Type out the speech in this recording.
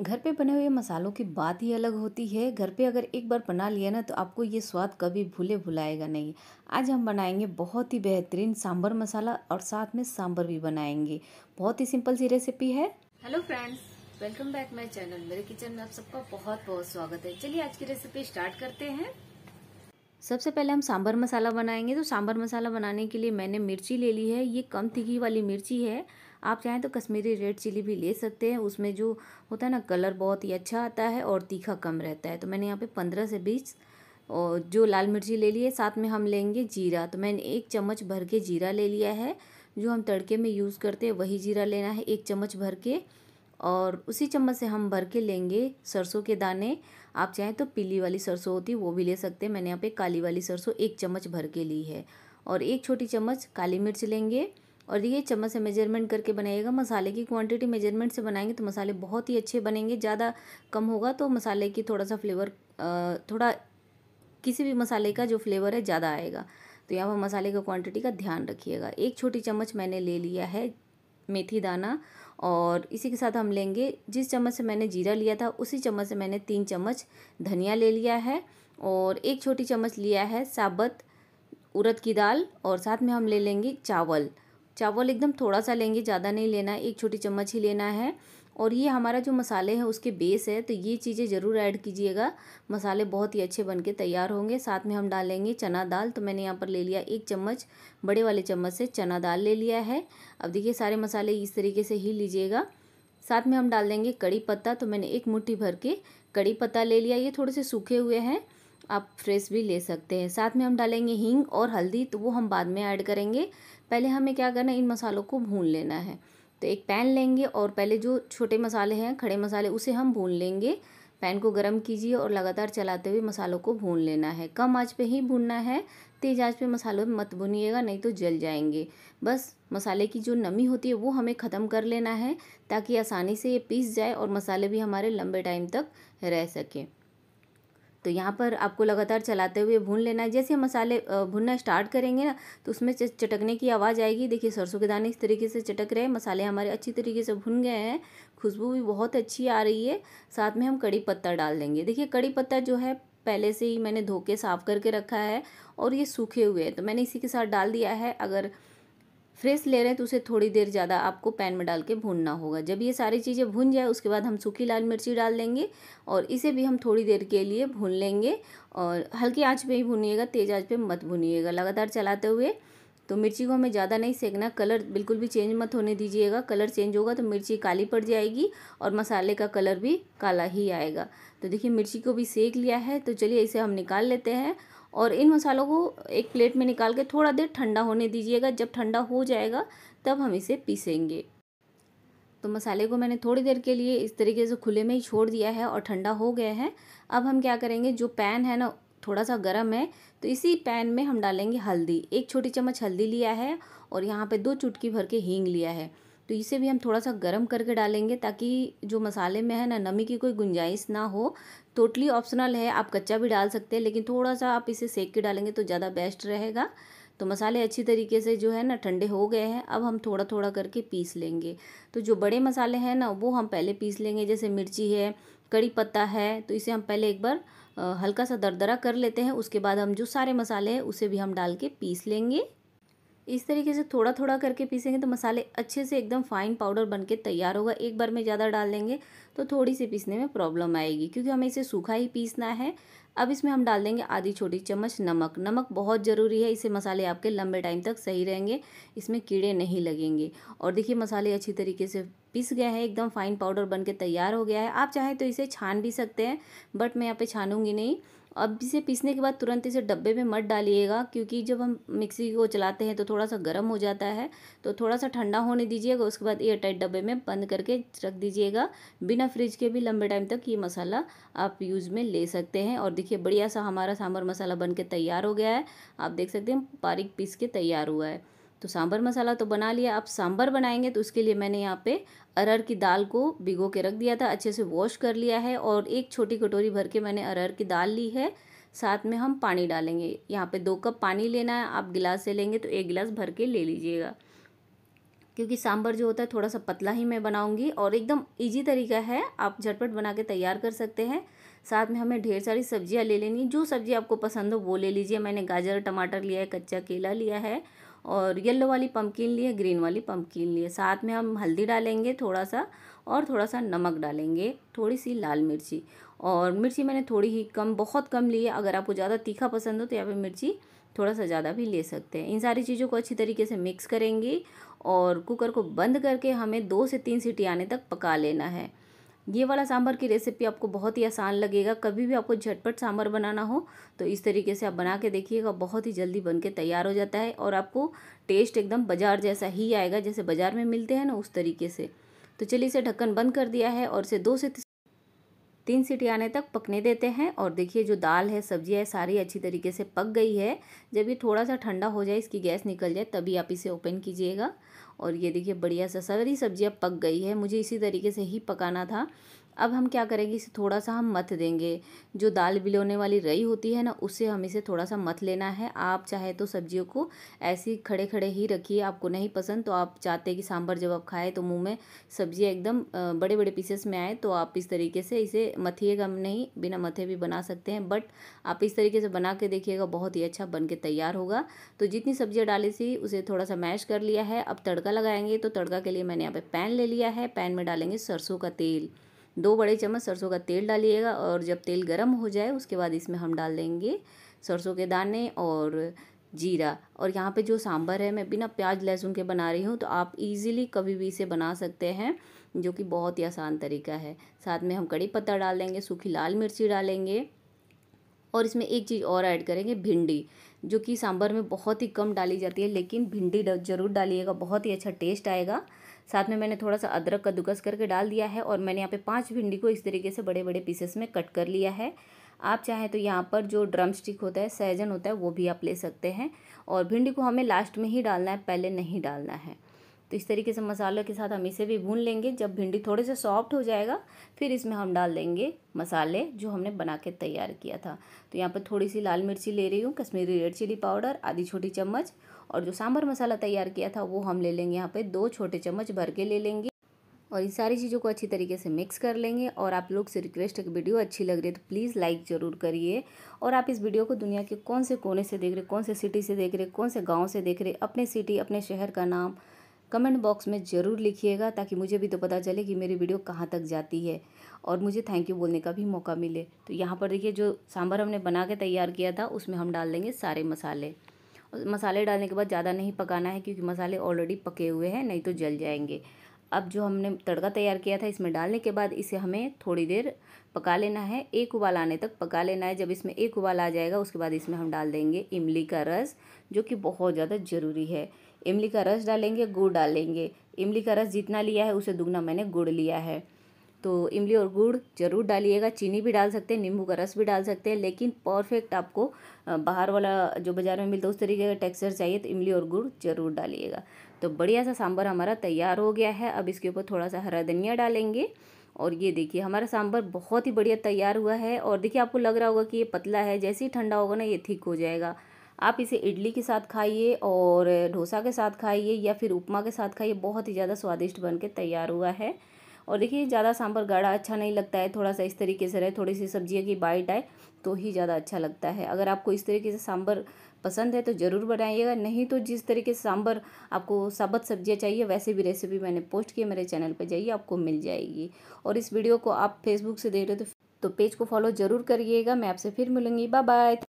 घर पे बने हुए मसालों की बात ही अलग होती है घर पे अगर एक बार बना लिया ना तो आपको ये स्वाद कभी भूले भुलाएगा नहीं आज हम बनाएंगे बहुत ही बेहतरीन सांभर मसाला और साथ में सांभर भी बनाएंगे बहुत ही सिंपल सी रेसिपी है hello friends welcome back my channel मेरे किचन में आप सबका बहुत बहुत स्वागत है चलिए आज की रेसिपी स्टार्ट करते हैं सबसे पहले हम सांभर मसाला बनाएंगे तो सांभर मसाला बनाने के लिए मैंने मिर्ची ले ली है ये कम तिघी वाली मिर्ची है आप चाहें तो कश्मीरी रेड चिली भी ले सकते हैं उसमें जो होता है ना कलर बहुत ही अच्छा आता है और तीखा कम रहता है तो मैंने यहाँ पे पंद्रह से बीस और जो लाल मिर्ची ले लिए साथ में हम लेंगे जीरा तो मैंने एक चम्मच भर के जीरा ले लिया है जो हम तड़के में यूज़ करते हैं वही जीरा लेना है एक चम्मच भर के और उसी चम्मच से हम भर के लेंगे सरसों के दाने आप चाहें तो पीली वाली सरसों होती है वो भी ले सकते हैं मैंने यहाँ पे काली वाली सरसों एक चम्मच भर के ली है और एक छोटी चम्मच काली मिर्च लेंगे और ये चम्मच से मेजरमेंट करके बनाइएगा मसाले की क्वांटिटी मेजरमेंट से बनाएंगे तो मसाले बहुत ही अच्छे बनेंगे ज़्यादा कम होगा तो मसाले की थोड़ा सा फ्लेवर थोड़ा किसी भी मसाले का जो फ्लेवर है ज़्यादा आएगा तो यहाँ पर मसाले का क्वांटिटी का ध्यान रखिएगा एक छोटी चम्मच मैंने ले लिया है मेथी दाना और इसी के साथ हम लेंगे जिस चम्मच से मैंने जीरा लिया था उसी चम्मच से मैंने तीन चम्मच धनिया ले लिया है और एक छोटी चम्मच लिया है साबत उड़द की दाल और साथ में हम ले लेंगे चावल चावल एकदम थोड़ा सा लेंगे ज़्यादा नहीं लेना है एक छोटी चम्मच ही लेना है और ये हमारा जो मसाले हैं उसके बेस है तो ये चीज़ें ज़रूर ऐड कीजिएगा मसाले बहुत ही अच्छे बन के तैयार होंगे साथ में हम डालेंगे चना दाल तो मैंने यहाँ पर ले लिया एक चम्मच बड़े वाले चम्मच से चना दाल ले लिया है अब देखिए सारे मसाले इस तरीके से ही लीजिएगा साथ में हम डाल देंगे कड़ी पत्ता तो मैंने एक मुट्ठी भर के कड़ी पत्ता ले लिया ये थोड़े से सूखे हुए हैं आप फ्रेश भी ले सकते हैं साथ में हम डालेंगे हींग और हल्दी तो वो हम बाद में ऐड करेंगे पहले हमें क्या करना है इन मसालों को भून लेना है तो एक पैन लेंगे और पहले जो छोटे मसाले हैं खड़े मसाले उसे हम भून लेंगे पैन को गर्म कीजिए और लगातार चलाते हुए मसालों को भून लेना है कम आंच पे ही भूनना है तेज़ आंच पे मसालों में मत भूनिएगा नहीं तो जल जाएंगे बस मसाले की जो नमी होती है वो हमें ख़त्म कर लेना है ताकि आसानी से ये पीस जाए और मसाले भी हमारे लंबे टाइम तक रह सकें तो यहाँ पर आपको लगातार चलाते हुए भून लेना है जैसे मसाले भुनना स्टार्ट करेंगे ना तो उसमें चटकने की आवाज़ आएगी देखिए सरसों के दाने इस तरीके से चटक रहे हैं मसाले हमारे अच्छी तरीके से भुन गए हैं खुशबू भी बहुत अच्छी आ रही है साथ में हम कड़ी पत्ता डाल देंगे देखिए कड़ी पत्ता जो है पहले से ही मैंने धो के साफ़ करके रखा है और ये सूखे हुए हैं तो मैंने इसी के साथ डाल दिया है अगर फ्रेश ले रहे हैं तो उसे थोड़ी देर ज़्यादा आपको पैन में डाल के भूनना होगा जब ये सारी चीज़ें भून जाए उसके बाद हम सूखी लाल मिर्ची डाल देंगे और इसे भी हम थोड़ी देर के लिए भून लेंगे और हल्की आँच पर ही भूनिएगा तेज़ आँच पर मत भूनिएगा लगातार चलाते हुए तो मिर्ची को हमें ज़्यादा नहीं सेकना कलर बिल्कुल भी चेंज मत होने दीजिएगा कलर चेंज होगा तो मिर्ची काली पड़ जाएगी और मसाले का कलर भी काला ही आएगा तो देखिए मिर्ची को भी सेक लिया है तो चलिए इसे हम निकाल लेते हैं और इन मसालों को एक प्लेट में निकाल के थोड़ा देर ठंडा होने दीजिएगा जब ठंडा हो जाएगा तब हम इसे पीसेंगे तो मसाले को मैंने थोड़ी देर के लिए इस तरीके से खुले में ही छोड़ दिया है और ठंडा हो गया है अब हम क्या करेंगे जो पैन है ना थोड़ा सा गर्म है तो इसी पैन में हम डालेंगे हल्दी एक छोटी चम्मच हल्दी लिया है और यहाँ पे दो चुटकी भर के हींग लिया है तो इसे भी हम थोड़ा सा गर्म करके डालेंगे ताकि जो मसाले में है ना नमी की कोई गुंजाइश ना हो टोटली ऑप्शनल है आप कच्चा भी डाल सकते हैं लेकिन थोड़ा सा आप इसे सेक के डालेंगे तो ज़्यादा बेस्ट रहेगा तो मसाले अच्छी तरीके से जो है ना ठंडे हो गए हैं अब हम थोड़ा थोड़ा करके पीस लेंगे तो जो बड़े मसाले हैं ना वो हम पहले पीस लेंगे जैसे मिर्ची है कड़ी पत्ता है तो इसे हम पहले एक बार हल्का सा दरदरा कर लेते हैं उसके बाद हम जो सारे मसाले हैं उसे भी हम डाल के पीस लेंगे इस तरीके से थोड़ा थोड़ा करके पीसेंगे तो मसाले अच्छे से एकदम फाइन पाउडर बन के तैयार होगा एक बार में ज़्यादा डाल देंगे तो थोड़ी सी पीसने में प्रॉब्लम आएगी क्योंकि हमें इसे सूखा ही पीसना है अब इसमें हम डाल देंगे आधी छोटी चम्मच नमक नमक बहुत ज़रूरी है इससे मसाले आपके लंबे टाइम तक सही रहेंगे इसमें कीड़े नहीं लगेंगे और देखिए मसाले अच्छी तरीके से पिस गए हैं एकदम फाइन पाउडर बन के तैयार हो गया है आप चाहें तो इसे छान भी सकते हैं बट मैं यहाँ पे छानूंगी नहीं अब इसे पीसने के बाद तुरंत इसे डब्बे में मत डालिएगा क्योंकि जब हम मिक्सी को चलाते हैं तो थोड़ा सा गर्म हो जाता है तो थोड़ा सा ठंडा होने दीजिएगा उसके बाद एयर टाइट डब्बे में बंद करके रख दीजिएगा बिना फ्रिज के भी लंबे टाइम तक ये मसाला आप यूज़ में ले सकते हैं और देखिए बढ़िया सा हमारा सांभर मसाला बन के तैयार हो गया है आप देख सकते हैं बारीक पीस के तैयार हुआ है तो सांभर मसाला तो बना लिया अब सांभर बनाएंगे तो उसके लिए मैंने यहाँ पे अरहर की दाल को भिगो के रख दिया था अच्छे से वॉश कर लिया है और एक छोटी कटोरी भर के मैंने अरहर की दाल ली है साथ में हम पानी डालेंगे यहाँ पे दो कप पानी लेना है आप गिलास से लेंगे तो एक गिलास भर के ले लीजिएगा क्योंकि सांभर जो होता है थोड़ा सा पतला ही मैं बनाऊँगी और एकदम ईजी तरीका है आप झटपट बना के तैयार कर सकते हैं साथ में हमें ढेर सारी सब्जियाँ ले लेनी जो सब्जी आपको पसंद हो वो ले लीजिए मैंने गाजर टमाटर लिया है कच्चा केला लिया है और येलो वाली पम्पकिन लिए ग्रीन वाली पम्पकिन लिए साथ में हम हल्दी डालेंगे थोड़ा सा और थोड़ा सा नमक डालेंगे थोड़ी सी लाल मिर्ची और मिर्ची मैंने थोड़ी ही कम बहुत कम ली है अगर आपको ज़्यादा तीखा पसंद हो तो यहाँ पे मिर्ची थोड़ा सा ज़्यादा भी ले सकते हैं इन सारी चीज़ों को अच्छी तरीके से मिक्स करेंगे और कुकर को बंद करके हमें दो से तीन सीटी आने तक पका लेना है ये वाला सांभर की रेसिपी आपको बहुत ही आसान लगेगा कभी भी आपको झटपट सांभर बनाना हो तो इस तरीके से आप बना के देखिएगा बहुत ही जल्दी बन के तैयार हो जाता है और आपको टेस्ट एकदम बाज़ार जैसा ही आएगा जैसे बाज़ार में मिलते हैं ना उस तरीके से तो चलिए इसे ढक्कन बंद कर दिया है और इसे दो से तीन सीटी आने तक पकने देते हैं और देखिए जो दाल है सब्जियाँ है सारी अच्छी तरीके से पक गई है जब ये थोड़ा सा ठंडा हो जाए इसकी गैस निकल जाए तभी आप इसे ओपन कीजिएगा और ये देखिए बढ़िया सा सारी सब्जियाँ पक गई है मुझे इसी तरीके से ही पकाना था अब हम क्या करेंगे इसे थोड़ा सा हम मथ देंगे जो दाल बिलोने वाली रई होती है ना उससे हम इसे थोड़ा सा मथ लेना है आप चाहे तो सब्जियों को ऐसे खड़े खड़े ही रखिए आपको नहीं पसंद तो आप चाहते कि सांभर जब आप खाएँ तो मुँह में सब्जियाँ एकदम बड़े बड़े पीसेस में आए तो आप इस तरीके से इसे मथिएगा नहीं बिना मथे भी बना सकते हैं बट आप इस तरीके से बना के देखिएगा बहुत ही अच्छा बन के तैयार होगा तो जितनी सब्जियाँ डाली थी उसे थोड़ा सा मैश कर लिया है अब तड़का लगाएंगे तो तड़का के लिए मैंने यहाँ पे पैन ले लिया है पैन में डालेंगे सरसों का तेल दो बड़े चम्मच सरसों का तेल डालिएगा और जब तेल गर्म हो जाए उसके बाद इसमें हम डाल देंगे सरसों के दाने और जीरा और यहाँ पे जो सांभर है मैं बिना प्याज लहसुन के बना रही हूँ तो आप इजीली कभी भी इसे बना सकते हैं जो कि बहुत ही आसान तरीका है साथ में हम कड़ी पत्ता डाल देंगे सूखी लाल मिर्ची डालेंगे और इसमें एक चीज़ और ऐड करेंगे भिंडी जो कि सांभर में बहुत ही कम डाली जाती है लेकिन भिंडी ज़रूर डालिएगा बहुत ही अच्छा टेस्ट आएगा साथ में मैंने थोड़ा सा अदरक कद्दूकस करके डाल दिया है और मैंने यहाँ पे पाँच भिंडी को इस तरीके से बड़े बड़े पीसेस में कट कर लिया है आप चाहें तो यहाँ पर जो ड्रम स्टिक होता है सहजन होता है वो भी आप ले सकते हैं और भिंडी को हमें लास्ट में ही डालना है पहले नहीं डालना है तो इस तरीके से मसालों के साथ हम इसे भी भून लेंगे जब भिंडी थोड़े से सॉफ्ट हो जाएगा फिर इसमें हम डाल देंगे मसाले जो हमने बना के तैयार किया था तो यहाँ पर थोड़ी सी लाल मिर्ची ले रही हूँ कश्मीरी रेड चिली पाउडर आधी छोटी चम्मच और जो सांभर मसाला तैयार किया था वो हम ले लेंगे यहाँ पे दो छोटे चम्मच भर के ले लेंगे और इन सारी चीज़ों को अच्छी तरीके से मिक्स कर लेंगे और आप लोग से रिक्वेस्ट है कि वीडियो अच्छी लग रही है तो प्लीज़ लाइक ज़रूर करिए और आप इस वीडियो को दुनिया के कौन से कोने से देख रहे कौन से सिटी से देख रहे कौन से गाँव से देख रहे अपने सिटी अपने शहर का नाम कमेंट बॉक्स में ज़रूर लिखिएगा ताकि मुझे भी तो पता चले कि मेरी वीडियो कहाँ तक जाती है और मुझे थैंक यू बोलने का भी मौका मिले तो यहाँ पर देखिए जो सांभर हमने बना के तैयार किया था उसमें हम डाल देंगे सारे मसाले मसाले डालने के बाद ज़्यादा नहीं पकाना है क्योंकि मसाले ऑलरेडी पके हुए हैं नहीं तो जल जाएंगे अब जो हमने तड़का तैयार किया था इसमें डालने के बाद इसे हमें थोड़ी देर पका लेना है एक उबाल आने तक पका लेना है जब इसमें एक उबाल आ जाएगा उसके बाद इसमें हम डाल देंगे इमली का रस जो कि बहुत ज़्यादा ज़रूरी है इमली का रस डालेंगे गुड़ डालेंगे इमली का रस जितना लिया है उसे दुगना मैंने गुड़ लिया है तो इमली और गुड़ ज़रूर डालिएगा चीनी भी डाल सकते हैं नींबू का रस भी डाल सकते हैं लेकिन परफेक्ट आपको बाहर वाला जो बाज़ार में मिलता है उस तरीके का टेक्सचर चाहिए तो इमली और गुड़ ज़रूर डालिएगा तो बढ़िया सा सांभर हमारा तैयार हो गया है अब इसके ऊपर थोड़ा सा हरा धनिया डालेंगे और ये देखिए हमारा सांभर बहुत ही बढ़िया तैयार हुआ है और देखिए आपको लग रहा होगा कि ये पतला है जैसे ही ठंडा होगा ना ये थिक हो जाएगा आप इसे इडली के साथ खाइए और डोसा के साथ खाइए या फिर उपमा के साथ खाइए बहुत ही ज़्यादा स्वादिष्ट बन के तैयार हुआ है और देखिए ज़्यादा सांभर गाढ़ा अच्छा नहीं लगता है थोड़ा सा इस तरीके से रहे थोड़ी सी सब्जियों की बाइट आए तो ही ज़्यादा अच्छा लगता है अगर आपको इस तरीके से सांभर पसंद है तो ज़रूर बनाइएगा नहीं तो जिस तरीके से सांभर आपको साबत सब्जियाँ चाहिए वैसे भी रेसिपी मैंने पोस्ट की मेरे चैनल पर जाइए आपको मिल जाएगी और इस वीडियो को आप फेसबुक से देख रहे हो तो पेज तो को फॉलो ज़रूर करिएगा मैं आपसे फिर मिलूँगी बाय